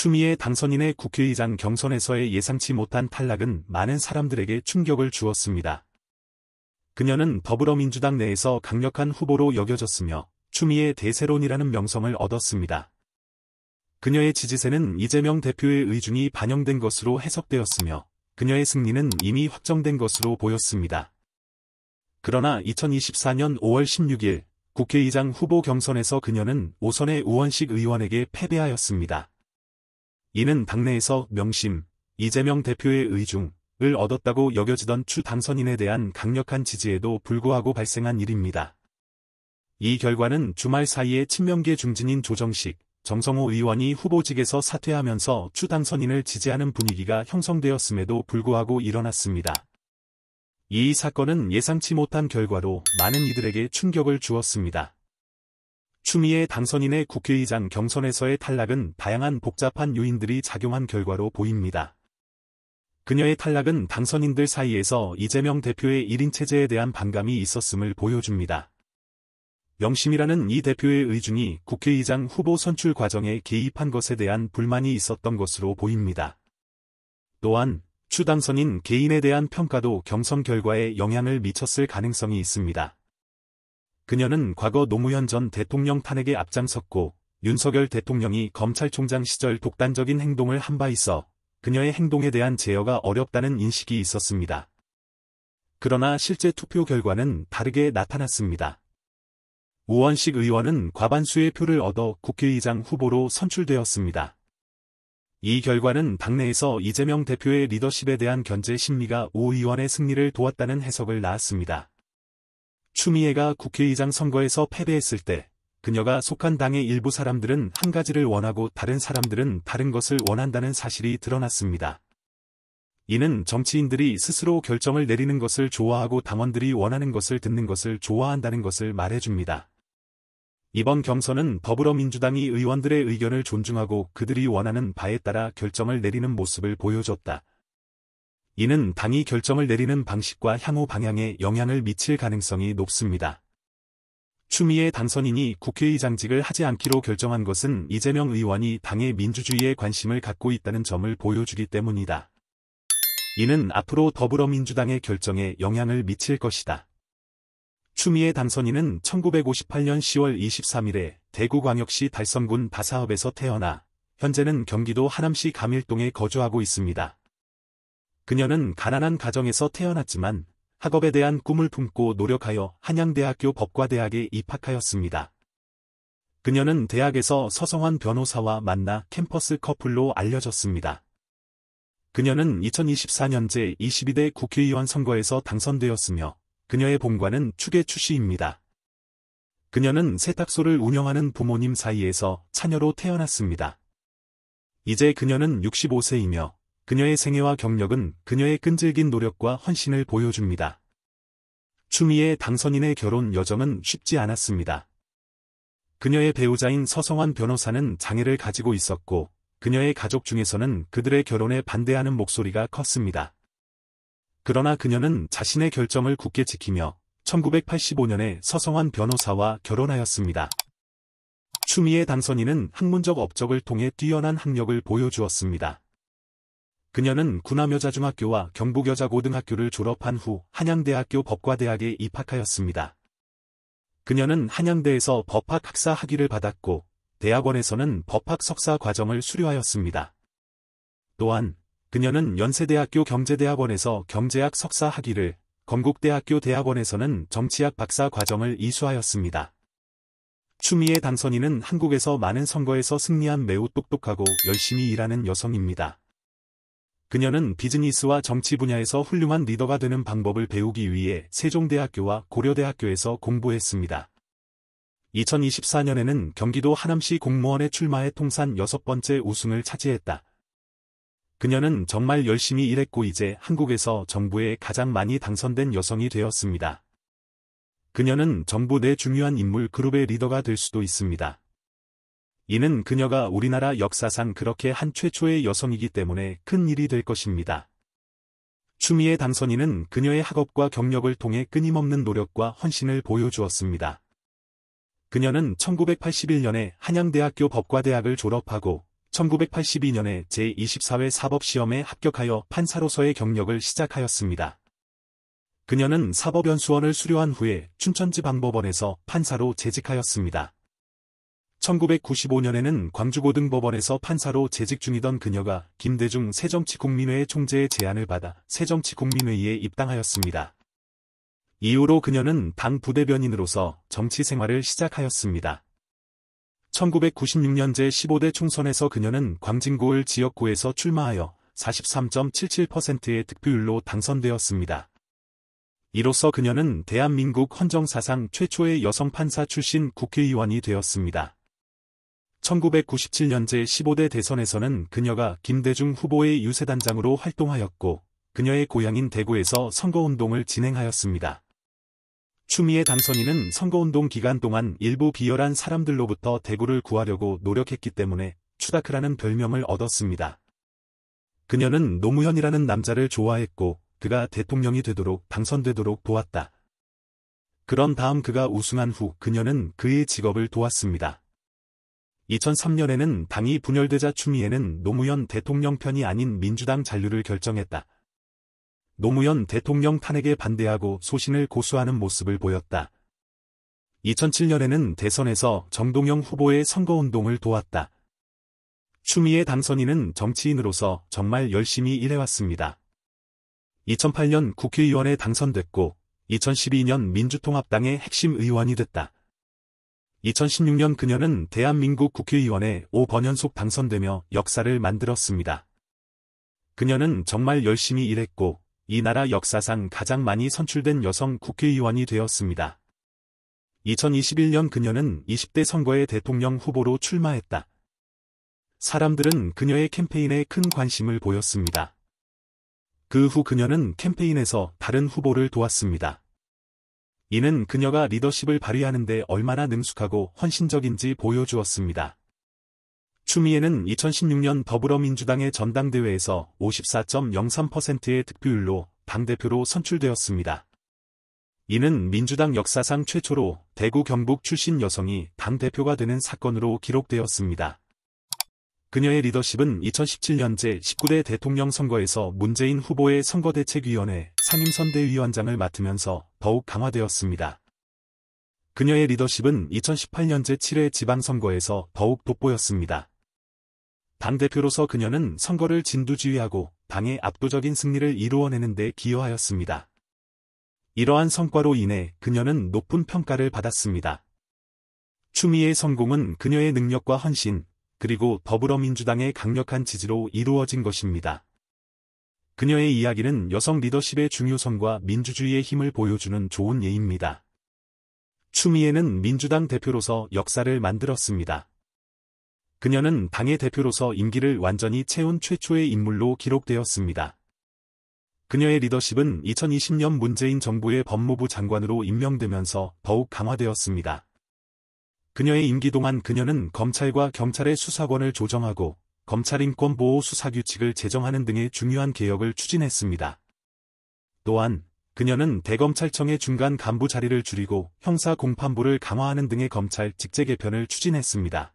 추미애 당선인의 국회의장 경선에서의 예상치 못한 탈락은 많은 사람들에게 충격을 주었습니다. 그녀는 더불어민주당 내에서 강력한 후보로 여겨졌으며 추미애 대세론이라는 명성을 얻었습니다. 그녀의 지지세는 이재명 대표의 의중이 반영된 것으로 해석되었으며 그녀의 승리는 이미 확정된 것으로 보였습니다. 그러나 2024년 5월 16일 국회의장 후보 경선에서 그녀는 오선의 우원식 의원에게 패배하였습니다. 이는 당내에서 명심, 이재명 대표의 의중을 얻었다고 여겨지던 추 당선인에 대한 강력한 지지에도 불구하고 발생한 일입니다. 이 결과는 주말 사이에 친명계 중진인 조정식, 정성호 의원이 후보직에서 사퇴하면서 추 당선인을 지지하는 분위기가 형성되었음에도 불구하고 일어났습니다. 이 사건은 예상치 못한 결과로 많은 이들에게 충격을 주었습니다. 추미애 당선인의 국회의장 경선에서의 탈락은 다양한 복잡한 요인들이 작용한 결과로 보입니다. 그녀의 탈락은 당선인들 사이에서 이재명 대표의 1인 체제에 대한 반감이 있었음을 보여줍니다. 명심이라는이 대표의 의중이 국회의장 후보 선출 과정에 개입한 것에 대한 불만이 있었던 것으로 보입니다. 또한 추 당선인 개인에 대한 평가도 경선 결과에 영향을 미쳤을 가능성이 있습니다. 그녀는 과거 노무현 전 대통령 탄핵에 앞장섰고 윤석열 대통령이 검찰총장 시절 독단적인 행동을 한 바 있어 그녀의 행동에 대한 제어가 어렵다는 인식이 있었습니다. 그러나 실제 투표 결과는 다르게 나타났습니다. 우원식 의원은 과반수의 표를 얻어 국회의장 후보로 선출되었습니다. 이 결과는 당내에서 이재명 대표의 리더십에 대한 견제 심리가 우 의원의 승리를 도왔다는 해석을 낳았습니다. 추미애가 국회의장 선거에서 패배했을 때 그녀가 속한 당의 일부 사람들은 한 가지를 원하고 다른 사람들은 다른 것을 원한다는 사실이 드러났습니다. 이는 정치인들이 스스로 결정을 내리는 것을 좋아하고 당원들이 원하는 것을 듣는 것을 좋아한다는 것을 말해줍니다. 이번 경선은 더불어민주당이 의원들의 의견을 존중하고 그들이 원하는 바에 따라 결정을 내리는 모습을 보여줬다. 이는 당이 결정을 내리는 방식과 향후 방향에 영향을 미칠 가능성이 높습니다. 추미애 당선인이 국회의장직을 하지 않기로 결정한 것은 이재명 의원이 당의 민주주의에 관심을 갖고 있다는 점을 보여주기 때문이다. 이는 앞으로 더불어민주당의 결정에 영향을 미칠 것이다. 추미애 당선인은 1958년 10월 23일에 대구광역시 달성군 바사읍에서 태어나 현재는 경기도 하남시 감일동에 거주하고 있습니다. 그녀는 가난한 가정에서 태어났지만 학업에 대한 꿈을 품고 노력하여 한양대학교 법과대학에 입학하였습니다. 그녀는 대학에서 서성환 변호사와 만나 캠퍼스 커플로 알려졌습니다. 그녀는 2024년제 22대 국회의원 선거에서 당선되었으며 그녀의 본관은 축의 출시입니다. 그녀는 세탁소를 운영하는 부모님 사이에서 차녀로 태어났습니다. 이제 그녀는 65세이며 그녀의 생애와 경력은 그녀의 끈질긴 노력과 헌신을 보여줍니다. 추미애 당선인의 결혼 여정은 쉽지 않았습니다. 그녀의 배우자인 서성환 변호사는 장애를 가지고 있었고 그녀의 가족 중에서는 그들의 결혼에 반대하는 목소리가 컸습니다. 그러나 그녀는 자신의 결정을 굳게 지키며 1985년에 서성환 변호사와 결혼하였습니다. 추미애 당선인은 학문적 업적을 통해 뛰어난 학력을 보여주었습니다. 그녀는 군남여자중학교와 경북여자고등학교를 졸업한 후 한양대학교 법과대학에 입학하였습니다. 그녀는 한양대에서 법학 학사 학위를 받았고 대학원에서는 법학 석사 과정을 수료하였습니다. 또한 그녀는 연세대학교 경제대학원에서 경제학 석사 학위를 건국대학교 대학원에서는 정치학 박사 과정을 이수하였습니다. 추미애 당선인은 한국에서 많은 선거에서 승리한 매우 똑똑하고 열심히 일하는 여성입니다. 그녀는 비즈니스와 정치 분야에서 훌륭한 리더가 되는 방법을 배우기 위해 세종대학교와 고려대학교에서 공부했습니다. 2024년에는 경기도 하남시 공무원에 출마해 통산 여섯 번째 우승을 차지했다. 그녀는 정말 열심히 일했고 이제 한국에서 정부에 가장 많이 당선된 여성이 되었습니다. 그녀는 정부 내 중요한 인물 그룹의 리더가 될 수도 있습니다. 이는 그녀가 우리나라 역사상 그렇게 한 최초의 여성이기 때문에 큰 일이 될 것입니다. 추미애 당선인은 그녀의 학업과 경력을 통해 끊임없는 노력과 헌신을 보여주었습니다. 그녀는 1981년에 한양대학교 법과대학을 졸업하고 1982년에 제24회 사법시험에 합격하여 판사로서의 경력을 시작하였습니다. 그녀는 사법연수원을 수료한 후에 춘천지방법원에서 판사로 재직하였습니다. 1995년에는 광주고등법원에서 판사로 재직 중이던 그녀가 김대중 새정치국민회의 총재의 제안을 받아 새정치국민회의에 입당하였습니다. 이후로 그녀는 당 부대변인으로서 정치 생활을 시작하였습니다. 1996년 제15대 총선에서 그녀는 광진고을 지역구에서 출마하여 43.77%의 득표율로 당선되었습니다. 이로써 그녀는 대한민국 헌정사상 최초의 여성 판사 출신 국회의원이 되었습니다. 1997년제 15대 대선에서는 그녀가 김대중 후보의 유세단장으로 활동하였고 그녀의 고향인 대구에서 선거운동을 진행하였습니다. 추미애 당선인은 선거운동 기간 동안 일부 비열한 사람들로부터 대구를 구하려고 노력했기 때문에 추다크라는 별명을 얻었습니다. 그녀는 노무현이라는 남자를 좋아했고 그가 대통령이 되도록 당선되도록 도왔다. 그런 다음 그가 우승한 후 그녀는 그의 직업을 도왔습니다. 2003년에는 당이 분열되자 추미애는 노무현 대통령 편이 아닌 민주당 잔류를 결정했다. 노무현 대통령 탄핵에 반대하고 소신을 고수하는 모습을 보였다. 2007년에는 대선에서 정동영 후보의 선거운동을 도왔다. 추미애 당선인은 정치인으로서 정말 열심히 일해왔습니다. 2008년 국회의원에 당선됐고 2012년 민주통합당의 핵심 의원이 됐다. 2016년 그녀는 대한민국 국회의원에 5번 연속 당선되며 역사를 만들었습니다. 그녀는 정말 열심히 일했고 이 나라 역사상 가장 많이 선출된 여성 국회의원이 되었습니다. 2021년 그녀는 20대 선거에 대통령 후보로 출마했다. 사람들은 그녀의 캠페인에 큰 관심을 보였습니다. 그 후 그녀는 캠페인에서 다른 후보를 도왔습니다. 이는 그녀가 리더십을 발휘하는데 얼마나 능숙하고 헌신적인지 보여주었습니다. 추미애는 2016년 더불어민주당의 전당대회에서 54.03%의 득표율로 당대표로 선출되었습니다. 이는 민주당 역사상 최초로 대구 경북 출신 여성이 당대표가 되는 사건으로 기록되었습니다. 그녀의 리더십은 2017년 제19대 대통령 선거에서 문재인 후보의 선거대책위원회 상임선대위원장을 맡으면서 더욱 강화되었습니다. 그녀의 리더십은 2018년 제7회 지방선거에서 더욱 돋보였습니다. 당대표로서 그녀는 선거를 진두지휘하고 당의 압도적인 승리를 이루어내는 데 기여하였습니다. 이러한 성과로 인해 그녀는 높은 평가를 받았습니다. 추미애 성공은 그녀의 능력과 헌신, 그리고 더불어민주당의 강력한 지지로 이루어진 것입니다. 그녀의 이야기는 여성 리더십의 중요성과 민주주의의 힘을 보여주는 좋은 예입니다. 추미애는 민주당 대표로서 역사를 만들었습니다. 그녀는 당의 대표로서 임기를 완전히 채운 최초의 인물로 기록되었습니다. 그녀의 리더십은 2020년 문재인 정부의 법무부 장관으로 임명되면서 더욱 강화되었습니다. 그녀의 임기 동안 그녀는 검찰과 경찰의 수사권을 조정하고 검찰인권 보호 수사 규칙을 제정하는 등의 중요한 개혁을 추진했습니다. 또한 그녀는 대검찰청의 중간 간부 자리를 줄이고 형사 공판부를 강화하는 등의 검찰 직제 개편을 추진했습니다.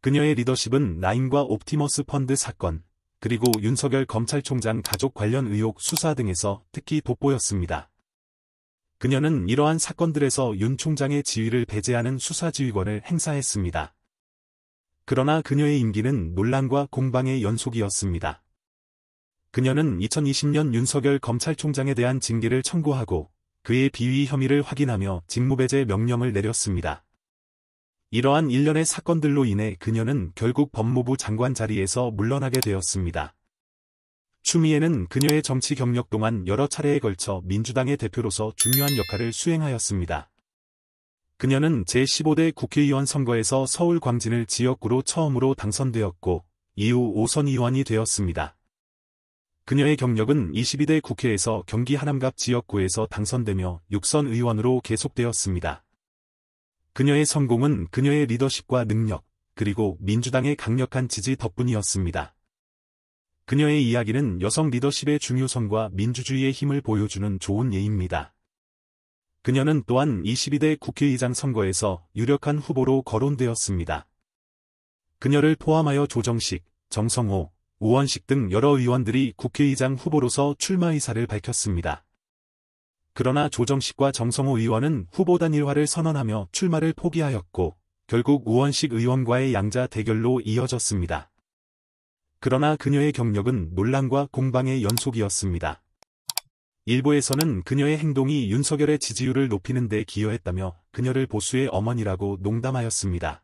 그녀의 리더십은 라인과 옵티머스 펀드 사건, 그리고 윤석열 검찰총장 가족 관련 의혹 수사 등에서 특히 돋보였습니다. 그녀는 이러한 사건들에서 윤 총장의 지위를 배제하는 수사지휘권을 행사했습니다. 그러나 그녀의 임기는 논란과 공방의 연속이었습니다. 그녀는 2020년 윤석열 검찰총장에 대한 징계를 청구하고 그의 비위 혐의를 확인하며 직무배제 명령을 내렸습니다. 이러한 일련의 사건들로 인해 그녀는 결국 법무부 장관 자리에서 물러나게 되었습니다. 추미애는 그녀의 정치 경력 동안 여러 차례에 걸쳐 민주당의 대표로서 중요한 역할을 수행하였습니다. 그녀는 제15대 국회의원 선거에서 서울 광진을 지역구로 처음으로 당선되었고 이후 5선 의원이 되었습니다. 그녀의 경력은 22대 국회에서 경기 하남갑 지역구에서 당선되며 6선 의원으로 계속되었습니다. 그녀의 성공은 그녀의 리더십과 능력, 그리고 민주당의 강력한 지지 덕분이었습니다. 그녀의 이야기는 여성 리더십의 중요성과 민주주의의 힘을 보여주는 좋은 예입니다. 그녀는 또한 22대 국회의장 선거에서 유력한 후보로 거론되었습니다. 그녀를 포함하여 조정식, 정성호, 우원식 등 여러 의원들이 국회의장 후보로서 출마 의사를 밝혔습니다. 그러나 조정식과 정성호 의원은 후보 단일화를 선언하며 출마를 포기하였고 결국 우원식 의원과의 양자 대결로 이어졌습니다. 그러나 그녀의 경력은 논란과 공방의 연속이었습니다. 일부에서는 그녀의 행동이 윤석열의 지지율을 높이는 데 기여했다며 그녀를 보수의 어머니라고 농담하였습니다.